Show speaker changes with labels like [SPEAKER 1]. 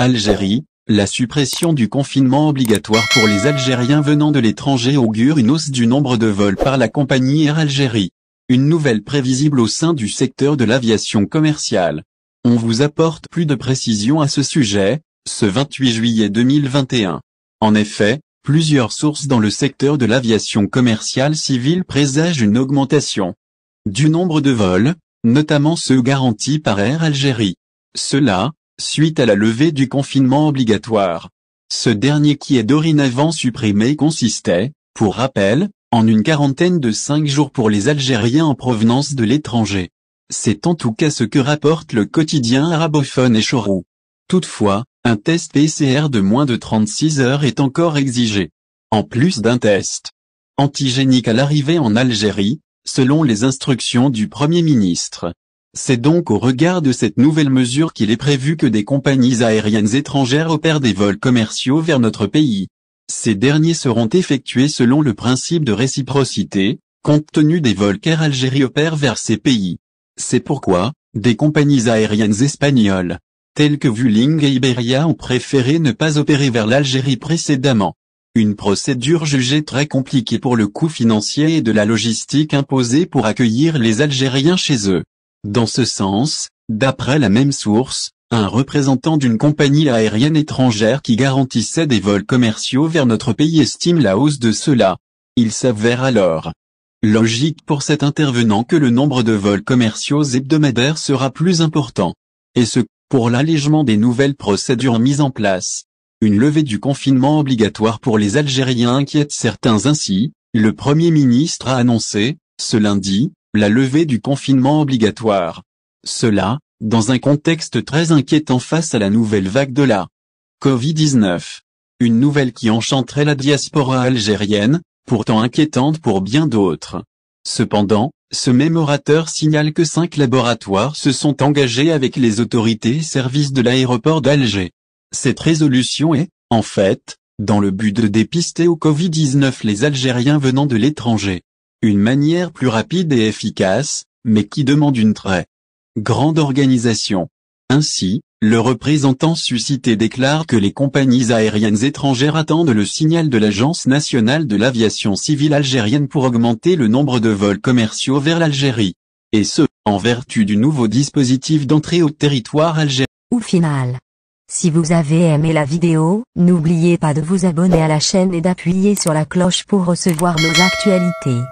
[SPEAKER 1] Algérie, la suppression du confinement obligatoire pour les Algériens venant de l'étranger augure une hausse du nombre de vols par la compagnie Air Algérie. Une nouvelle prévisible au sein du secteur de l'aviation commerciale. On vous apporte plus de précisions à ce sujet, ce 28 juillet 2021. En effet, plusieurs sources dans le secteur de l'aviation commerciale civile présagent une augmentation du nombre de vols, notamment ceux garantis par Air Algérie. Cela, suite à la levée du confinement obligatoire. Ce dernier qui est dorénavant supprimé consistait, pour rappel, en une quarantaine de cinq jours pour les Algériens en provenance de l'étranger. C'est en tout cas ce que rapporte le quotidien arabophone et Chorou. Toutefois, un test PCR de moins de 36 heures est encore exigé. En plus d'un test antigénique à l'arrivée en Algérie, selon les instructions du Premier ministre. C'est donc au regard de cette nouvelle mesure qu'il est prévu que des compagnies aériennes étrangères opèrent des vols commerciaux vers notre pays. Ces derniers seront effectués selon le principe de réciprocité, compte tenu des vols qu'Air Algérie opère vers ces pays. C'est pourquoi, des compagnies aériennes espagnoles, telles que Vueling et Iberia ont préféré ne pas opérer vers l'Algérie précédemment. Une procédure jugée très compliquée pour le coût financier et de la logistique imposée pour accueillir les Algériens chez eux. Dans ce sens, d'après la même source, un représentant d'une compagnie aérienne étrangère qui garantissait des vols commerciaux vers notre pays estime la hausse de cela. Il s'avère alors logique pour cet intervenant que le nombre de vols commerciaux hebdomadaires sera plus important. Et ce, pour l'allègement des nouvelles procédures mises en place. Une levée du confinement obligatoire pour les Algériens inquiète certains ainsi, le Premier ministre a annoncé, ce lundi, la levée du confinement obligatoire. Cela, dans un contexte très inquiétant face à la nouvelle vague de la Covid-19. Une nouvelle qui enchanterait la diaspora algérienne, pourtant inquiétante pour bien d'autres. Cependant, ce même orateur signale que cinq laboratoires se sont engagés avec les autorités et services de l'aéroport d'Alger. Cette résolution est, en fait, dans le but de dépister au Covid-19 les Algériens venant de l'étranger. Une manière plus rapide et efficace, mais qui demande une très grande organisation. Ainsi, le représentant suscité déclare que les compagnies aériennes étrangères attendent le signal de l'Agence nationale de l'aviation civile algérienne pour augmenter le nombre de vols commerciaux vers l'Algérie. Et ce, en vertu du nouveau dispositif d'entrée au territoire algérien. Ou final. Si vous avez aimé la vidéo, n'oubliez pas de vous abonner à la chaîne et d'appuyer sur la cloche pour recevoir nos actualités.